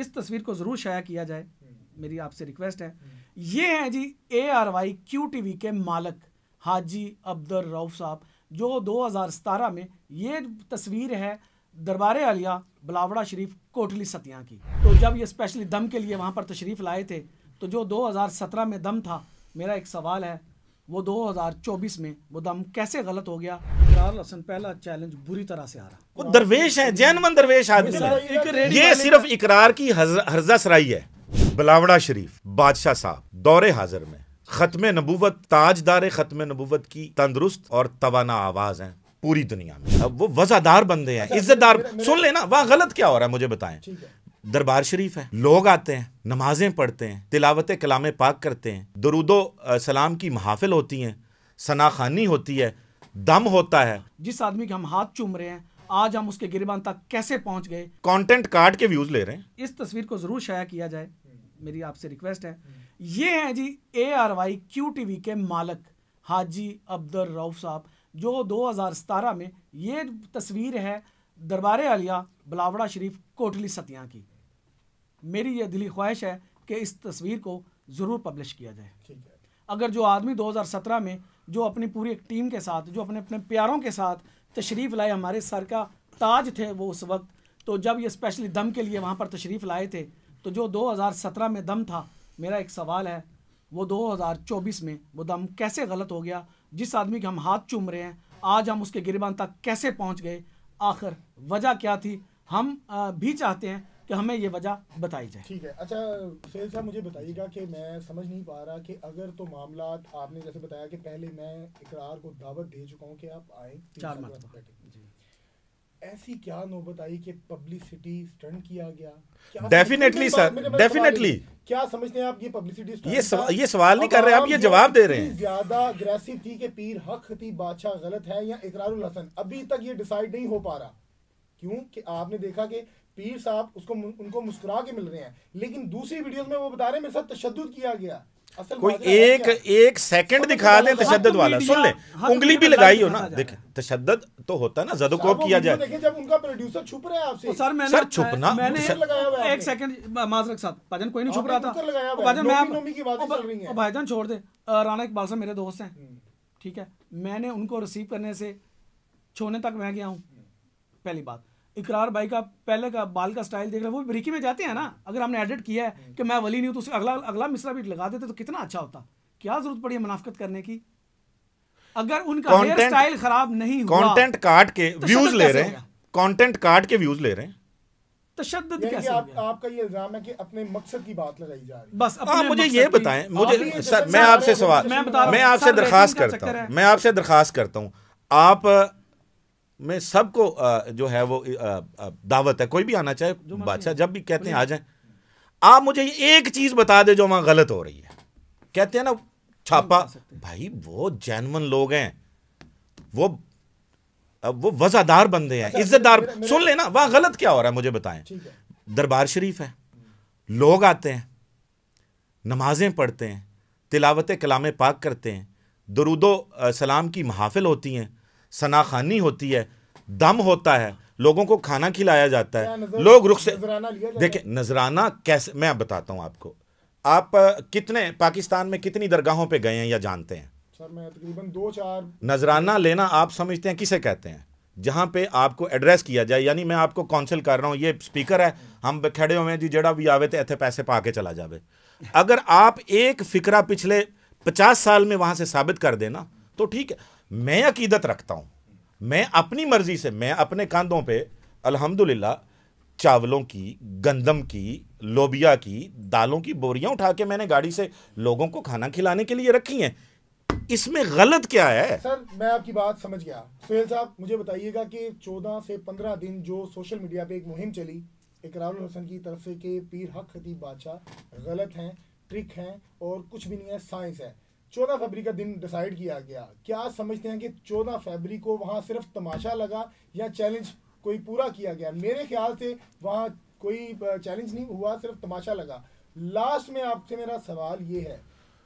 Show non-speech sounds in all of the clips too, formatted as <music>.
इस तस्वीर को ज़रूर शाया किया जाए हम्म। मेरी आपसे रिक्वेस्ट है हम्म। ये हैं जी A R Y Q T V के मालक हाजी अब्दर रऊफ साहब जो 2017 में ये तस्वीर है दरबार आलिया बलावड़ा शरीफ कोटली सतिया की तो जब ये स्पेशली दम के लिए वहाँ पर तशरीफ़ लाए थे तो जो 2017 में दम था मेरा एक सवाल है वो 2024 में वो दम कैसे गलत हो गया चार हसन पहला चैलेंज बुरी तरह से आ रहा वो दरवेश है जैनमन दरवेश आदमी है ये सिर्फ इकरार की हर्जा सराई है बलावड़ा शरीफ बादशाह साहब दौरे हाजिर में खत्म नबूवत ताजदार खत्म नबूवत की तंदुरुस्त और तवाना आवाज है पूरी दुनिया में अब वो वजादार बंदे हैं अच्छा, इज्जतदार सुन लेना वहां गलत क्या हो रहा है मुझे बताएं दरबार शरीफ है लोग आते हैं नमाजें पढ़ते हैं तिलावत कलाम पाक करते हैं दरुदो सलाम की महाफिल होती हैं सनाखानी होती है दम होता है जिस आदमी के हम हाथ चूम रहे हैं आज हम उसके गिरबान तक कैसे पहुंच गए कंटेंट कार्ड के व्यूज ले रहे हैं इस तस्वीर को जरूर शाया किया जाए मेरी आपसे रिक्वेस्ट है ये हैं जी A R Y Q T V के मालक हाजी अब्दुल रऊफ साहब जो सतारह में ये तस्वीर है दरबार अलिया बलावड़ा शरीफ कोटली सतिया की मेरी यह दिली ख्वाहिश है कि इस तस्वीर को ज़रूर पब्लिश किया जाए ठीक है अगर जो आदमी 2017 में जो अपनी पूरी एक टीम के साथ जो अपने अपने प्यारों के साथ तशरीफ़ लाए हमारे सर का ताज थे वो उस वक्त तो जब ये स्पेशली दम के लिए वहाँ पर तशरीफ़ लाए थे तो जो 2017 में दम था मेरा एक सवाल है वो 2024 में वो दम कैसे गलत हो गया जिस आदमी के हम हाथ चूम रहे हैं आज हम उसके गिरबान तक कैसे पहुँच गए आखिर वजह क्या थी हम भी चाहते हैं कि हमें ये वजह बताई जाए ठीक है अच्छा सुहेल साहब मुझे बताइएगा कि मैं समझ नहीं पा रहा कि अगर तो मामला आपने जैसे बताया कि पहले मैं इकरार को दावत दे चुका हूँ कि आप आए चार मरतबा ऐसी क्या नौबत आई कि पब्लिसिटी स्टंट किया गया डेफिनेटली सर डेफिनेटली क्या समझते हैं आप ये पब्लिसिटी ये ये सवाल नहीं कर रहे आप ये जवाब दे रहे हैं ज्यादा अग्रेसिव थी कि पीर हक थी बादशाह गलत है या इकरारुल हसन अभी तक ये डिसाइड नहीं हो पा रहा क्यों कि आपने देखा कि पीर साहब उसको उनको मुस्कुरा के मिल रहे हैं लेकिन दूसरी वीडियो में वो बता रहे हैं मेरे साथ तशद किया गया असल कोई एक एक सेकंड दिखा दे तशद वाला सुन ले उंगली भी लगाई हो ना देख तशद तो होता है ना जद को किया जाए जब उनका प्रोड्यूसर छुप रहे है आपसे तो सर मैंने सर छुपना मैंने एक सेकंड माजरक साथ भाजन कोई नहीं छुप रहा था भाजन मैं भाईजान छोड़ दे राणा इकबाल साहब मेरे दोस्त हैं हम्म। ठीक है मैंने उनको रिसीव करने से छोड़ने तक मैं गया हूँ पहली बात इकरार भाई का पहले का बाल का स्टाइल देख रहे वो ब्रेकी में जाते हैं ना अगर हमने एडिट किया है हम्म। कि मैं वली नहीं हूँ तो उसे अगला अगला मिसरा भी लगा देते तो कितना अच्छा होता क्या जरूरत पड़ी है मुनाफ्त करने की अगर उनका content, स्टाइल खराब नहीं हुआ कंटेंट काट के व्यूज ले रहे हैं कंटेंट काट के व्यूज ले रहे हैं तशद कैसे आप, आपका ये इल्जाम है कि अपने मकसद की बात लगाई जा रही है बस आप मुझे ये बताएं मुझे सर मैं आपसे सवाल मैं आपसे दरखास्त करता हूँ मैं आपसे दरखास्त करता हूँ आप में सबको जो है वो दावत है कोई भी आना चाहे बादशाह जब भी कहते हैं आ जाए आप मुझे एक चीज़ बता दे जो वहां गलत हो रही है कहते हैं ना छापा भाई वो जैनवन लोग हैं वो वो वजादार बंदे हैं अच्छा, अच्छा, इज्जतदार सुन लेना वहां गलत क्या हो रहा है मुझे बताएं दरबार शरीफ है लोग आते हैं नमाजें पढ़ते हैं तिलावत कलाम पाक करते हैं दरुदो सलाम की महाफिल होती हैं सनाखानी होती है दम होता है लोगों को खाना खिलाया जाता है लोग रुख से देखिए नजराना कैसे मैं बताता हूँ आपको आप कितने पाकिस्तान में कितनी दरगाहों पे गए हैं या जानते हैं सर मैं तकरीबन दो चार नजराना लेना आप समझते हैं किसे कहते हैं जहाँ पे आपको एड्रेस किया जाए यानी मैं आपको काउंसिल कर रहा हूँ ये स्पीकर है हम खड़े हुए हैं जी जड़ा भी आवे तो इतने पैसे पा के चला जावे अगर आप एक फिक्रा पिछले पचास साल में वहाँ से साबित कर देना तो ठीक है मैं अकीदत रखता हूँ मैं अपनी मर्ज़ी से मैं अपने कंधों पे अल्हम्दुलिल्लाह चावलों की गंदम की लोबिया की दालों की बोरियां उठा के मैंने गाड़ी से लोगों को खाना खिलाने के लिए रखी हैं इसमें गलत क्या है सर मैं आपकी बात समझ गया सुहेल साहब मुझे बताइएगा कि 14 से 15 दिन जो सोशल मीडिया पे एक मुहिम चली इकरारुल हसन की तरफ से के पीर हक खतीब बादशाह गलत हैं ट्रिक हैं और कुछ भी नहीं है साइंस है चौदह फरवरी का दिन डिसाइड किया गया क्या समझते हैं कि चौदह फरवरी को वहाँ सिर्फ तमाशा लगा या चैलेंज कोई पूरा किया गया मेरे ख्याल से वहाँ कोई चैलेंज नहीं हुआ सिर्फ तमाशा लगा लास्ट में आपसे मेरा सवाल ये है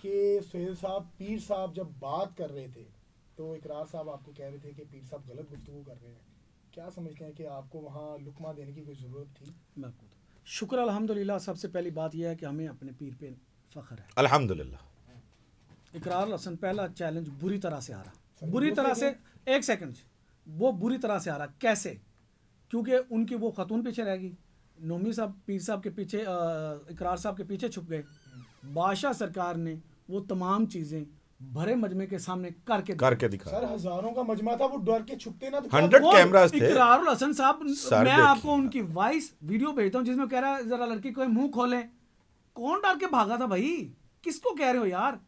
कि सुहेल साहब पीर साहब जब बात कर रहे थे तो इकरार साहब आपको कह रहे थे कि पीर साहब गलत गुफ्तु कर रहे हैं क्या समझते हैं कि आपको वहाँ लुकमा देने की कोई ज़रूरत थी बिल्कुल शुक्र अलहमदिल्ला सबसे पहली बात यह है कि हमें अपने पीर पे फ़ख्र है अलहमदिल्ला इकरार हसन पहला चैलेंज बुरी तरह से आ रहा बुरी तरह तो से एक सेकंड वो बुरी तरह से आ रहा कैसे क्योंकि उनकी वो खतून पीछे रह गई नोमी साहब पीर साहब के पीछे इकरार साहब के पीछे छुप गए बादशाह सरकार ने वो तमाम चीज़ें भरे मजमे के सामने करके करके दिखा सर हजारों का मजमा था वो डर के छुपते ना तो हंड्रेड कैमरा इकरार हसन साहब मैं आपको उनकी वॉइस वीडियो भेजता हूँ जिसमें कह रहा है जरा लड़की को मुंह खोले कौन डर के भागा था भाई किसको कह रहे हो यार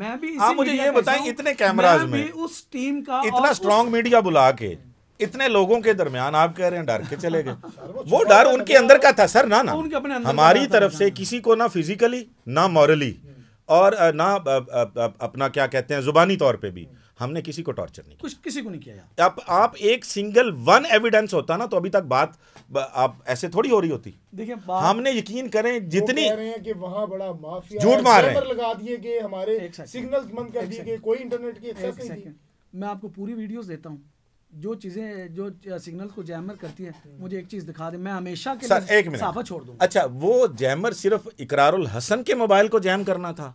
मैं भी आप मुझे ये बताएं इतने कैमराज में उस टीम का इतना स्ट्रांग मीडिया बुला के इतने लोगों के दरमियान आप कह रहे हैं डर के चले गए वो डर उनके अंदर का था सर ना ना हमारी तरफ से किसी को ना फिजिकली ना मॉरली और ना अपना क्या कहते हैं जुबानी तौर पे भी हमने किसी को टॉर्चर नहीं कुछ किसी को नहीं किया यार आप आप एक सिंगल वन एविडेंस होता ना तो अभी तक बात आप ऐसे थोड़ी हो रही होती देखिए हमने यकीन करें जितनी कह रहे हैं कि वहाँ बड़ा माफिया झूठ मार रहे हैं लगा दिए कि हमारे सिग्नल बंद कर दिए कोई इंटरनेट की एक्सेस नहीं थी मैं आपको पूरी वीडियोस देता हूँ जो चीजें जो सिग्नल को जैमर करती है हम्म। मुझे एक चीज दिखा दे मैं हमेशा के लिए साफा छोड़ दूंगा अच्छा वो जैमर सिर्फ इकरारुल हसन के मोबाइल को जैम करना था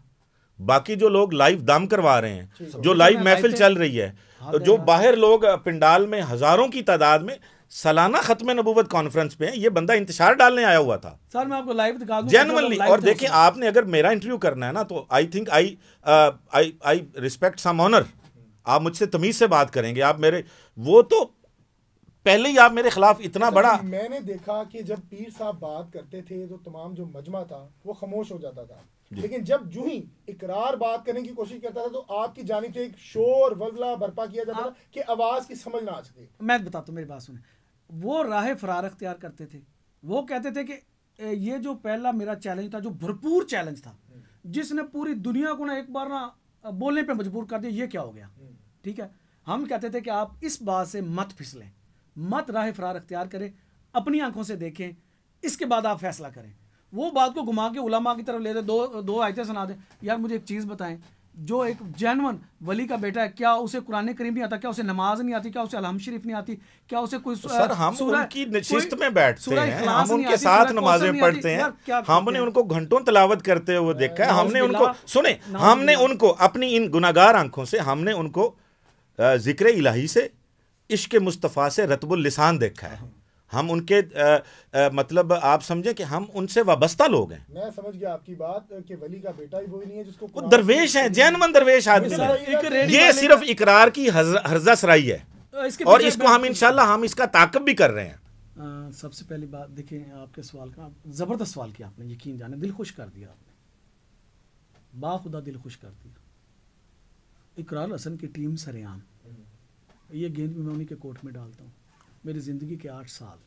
बाकी जो लोग लाइव दाम करवा रहे हैं जो लाइव महफिल चल रही है हाँ, तो जो बाहर लोग पिंडाल में हजारों की तादाद में सालाना खत्म नबूवत कॉन्फ्रेंस पे ये बंदा इंतजार डालने आया हुआ था सर मैं आपको लाइव दिखा दूं जेनवनली तो और देखें आपने अगर मेरा इंटरव्यू करना है ना तो I think I I I respect some honour आप मुझसे तमीज़ से बात करेंगे आप मेरे वो तो पहले ही आप मेरे खिलाफ इतना अच्छा, बड़ा मैंने देखा कि जब पीर साहब बात करते थे तो तमाम जो मजमा था वो खामोश हो जाता था लेकिन जब जू ही इकरार बात करने की कोशिश करता था तो आपकी जानी से एक शोर वल्ला बर्पा किया जाता था कि आवाज की समझ ना आ सके मैं बताता हूँ मेरी बात सुने वो राह फरार अख्तियार करते थे वो कहते थे कि ये जो पहला मेरा चैलेंज था जो भरपूर चैलेंज था हम्म। जिसने पूरी दुनिया को ना एक बार ना बोलने पे मजबूर कर दिया ये क्या हो गया हम्म। ठीक है हम कहते थे कि आप इस बात से मत फिसलें मत राह फरार अख्तियार करें अपनी आंखों से देखें इसके बाद आप फैसला करें वो बात को घुमा के उलमा की तरफ ले दे दो दो आयतें सुना दें यार मुझे एक चीज़ बताएं जो एक जैनवन वली का बेटा है क्या उसे कुरान करीम नहीं आता क्या उसे नमाज नहीं आती क्या उसे अलहम शरीफ नहीं आती क्या उसे कोई सर हम उनकी नशिस्त में बैठते हैं हम उनके साथ नमाजें पढ़ते हैं हमने उनको घंटों तलावत करते हुए देखा है हमने उनको सुने हमने उनको अपनी इन गुनागार आंखों से हमने उनको जिक्र इलाही से इश्क मुस्तफ़ा से रतबुलसान देखा है हम उनके आ, आ, मतलब आप समझे कि हम उनसे वाबस्ता लोग हैं मैं समझ गया आपकी बात कि वली का बेटा ही वो नहीं है जिसको वो दरवेश है जैनमन दरवेश आदमी है ये सिर्फ इकरार की हर्जा सराई है और इसको हम इनशाला हम इसका ताकब भी कर रहे हैं सबसे पहली बात देखें आपके सवाल का ज़बरदस्त सवाल किया आपने यकीन जाने दिल खुश कर दिया आपने बाखुदा दिल खुश कर दिया इकरार हसन की टीम सरेआम ये गेंद भी मैं उन्हीं के कोर्ट में डालता हूँ मेरी ज़िंदगी के आठ साल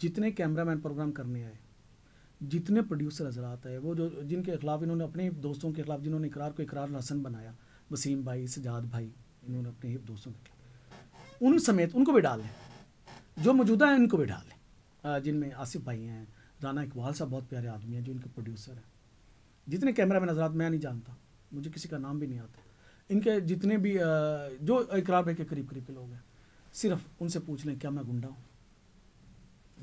जितने कैमरामैन प्रोग्राम करने आए जितने प्रोड्यूसर हजरात आए वो जो जिनके खिलाफ इन्होंने अपने दोस्तों के खिलाफ जिन्होंने इकरार को इकरार हसन बनाया वसीम भाई सजाद भाई इन्होंने अपने ही दोस्तों के उन समेत उनको भी डाल लें जो मौजूदा हैं उनको भी डाल लें जिनमें आसिफ भाई हैं राना इकबाल साहब बहुत प्यारे आदमी हैं जो इनके प्रोड्यूसर हैं जितने कैमरा मैन हजरात मैं नहीं जानता मुझे किसी का नाम भी नहीं आता इनके जितने भी जो इकराबे के करीब करीब के लोग हैं सिर्फ उनसे पूछ लें क्या मैं गुंडा हूँ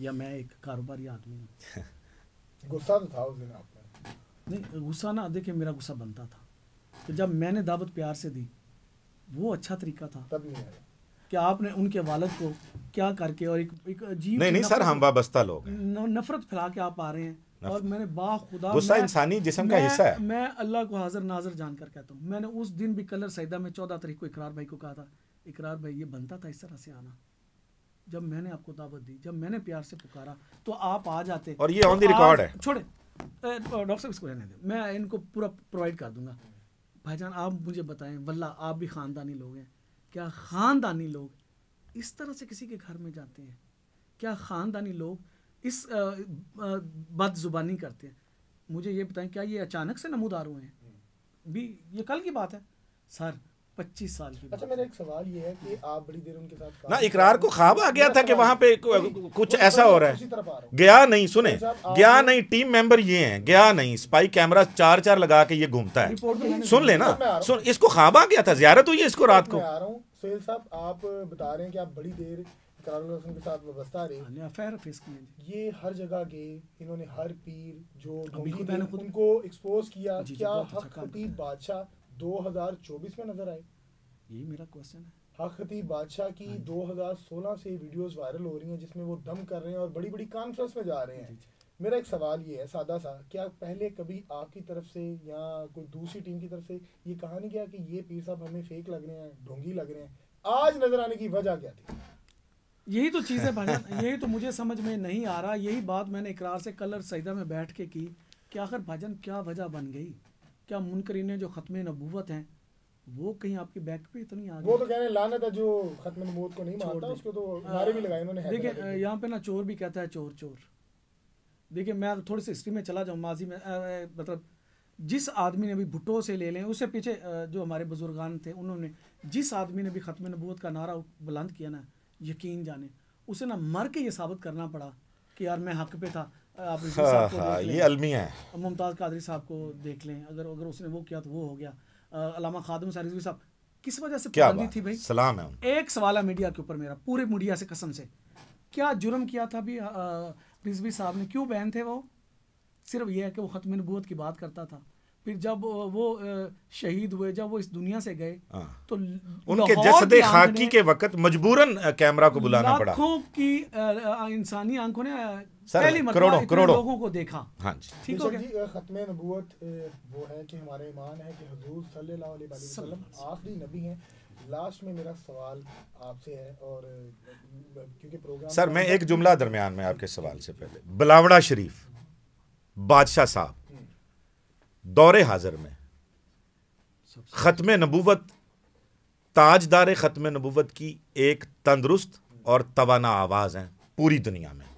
या मैं एक कारोबारी आदमी हूँ <laughs> गुस्सा तो था उस दिन आपका नहीं गुस्सा ना देखिए मेरा गुस्सा बनता था तो जब मैंने दावत प्यार से दी वो अच्छा तरीका था तभी कि आपने उनके वालद को क्या करके और एक, एक जीव नहीं नहीं सर हम वाबस्ता लोग नफरत फैला के आप आ रहे हैं और मैंने बाखुदा गुस्सा इंसानी जिसम का हिस्सा है मैं अल्लाह को हाजिर नाजर जानकर कहता हूँ मैंने उस दिन भी कलर सैदा में चौदह तारीख को इकरार भाई को कहा था इकरार भाई ये बनता था इस तरह से आना जब मैंने आपको दावत दी जब मैंने प्यार से पुकारा तो आप आ जाते और ये ऑन द रिकॉर्ड है छोड़े डॉक्टर साहब इसको रहने दें मैं इनको पूरा प्रोवाइड कर दूंगा भाईजान आप मुझे बताएं वल्ला आप भी ख़ानदानी लोग हैं क्या ख़ानदानी लोग इस तरह से किसी के घर में जाते हैं क्या ख़ानदानी लोग इस बदजुबानी करते हैं मुझे ये बताएं क्या ये अचानक से नमूदार हुए हैं हम्म। भी ये कल की बात है सर पच्चीस साल की अच्छा मेरा एक सवाल ये है कि आप बड़ी देर उनके साथ ना इकरार को ख्वाब आ गया था कि वहाँ पे कुछ ऐसा हो रहा है गया नहीं सुने अच्छा, गया नहीं टीम मेंबर ये हैं गया नहीं स्पाई कैमरा चार चार लगा के ये घूमता है तो सुन लेना सुन इसको ख्वाब आ गया था ज्यारत हुई है इसको रात को आप बता रहे हैं कि आप बड़ी देर कानून रस्म के साथ वाबस्ता रही हाँ, ये हर जगह गए इन्होंने हर पीर जो उनको एक्सपोज किया क्या अच्छा हक खतीब बादशाह 2024 में नजर आए यही मेरा क्वेश्चन है हक खतीब बादशाह की 2016 हाँ से वीडियोस वायरल हो रही हैं जिसमें वो दम कर रहे हैं और बड़ी बड़ी कॉन्फ्रेंस में जा रहे हैं मेरा एक सवाल ये है सादा सा क्या पहले कभी आपकी तरफ से या कोई दूसरी टीम की तरफ से ये कहा नहीं गया कि ये पीर साहब हमें फेक लग रहे हैं ढोंगी लग रहे हैं आज नजर आने की वजह क्या थी यही तो चीज़ है <laughs> यही तो मुझे समझ में नहीं आ रहा यही बात मैंने इकरार से और सजदा में बैठ के की कि आखिर भाजन क्या वजह बन गई क्या मुनकरीन जो ख़त्म नबूवत हैं वो कहीं आपकी बैक पे इतनी आ गई वो तो कहने लाने था जो खत्म नबूवत को नहीं मानता उसको तो नारे भी लगाए उन्होंने देखिए यहाँ पे ना चोर भी कहता है चोर चोर देखिए मैं थोड़ी सी हिस्ट्री में चला जाऊँ माजी में मतलब जिस आदमी ने भी भुट्टो से ले लें उससे पीछे जो हमारे बुजुर्गान थे उन्होंने जिस आदमी ने भी ख़त्म नबूत का नारा बुलंद किया ना यकीन जाने उसे ना मर के ये साबित करना पड़ा कि यार मैं हक पे था आप हाँ, हाँ, ये अलमी है मुमताज़ कादरी साहब को देख लें अगर अगर उसने वो किया तो वो हो गया अलामा खादम सारिजवी साहब किस वजह से पाबंदी थी भाई सलाम है एक सवाल है मीडिया के ऊपर मेरा पूरे मीडिया से कसम से क्या जुर्म किया था भी रिजवी साहब ने क्यों बहन थे वो सिर्फ ये है कि वो ख़त्म नबूत की बात करता था फिर जब वो शहीद हुए जब वो इस दुनिया से गए हाँ। तो उनके जसदे खाकी के वक्त मजबूरन कैमरा को बुलाना पड़ा आंखों की इंसानी आंखों ने पहली करोड़ों करोड़ों लोगों को देखा हाँ जी ठीक हो गया खत्म नबूत वो है कि हमारे ईमान है कि हजूर सल्लल्लाहु अलैहि वसल्लम आखिरी नबी हैं लास्ट में मेरा सवाल आपसे है और क्योंकि प्रोग्राम सर मैं एक जुमला दरमियान में आपके सवाल से पहले बलावड़ा शरीफ बादशाह साहब हम्म। दौरे हाजिर में ख़त्म नबूवत ताजदार ख़त्म नबूवत की एक तंदुरुस्त और तोाना आवाज़ है पूरी दुनिया में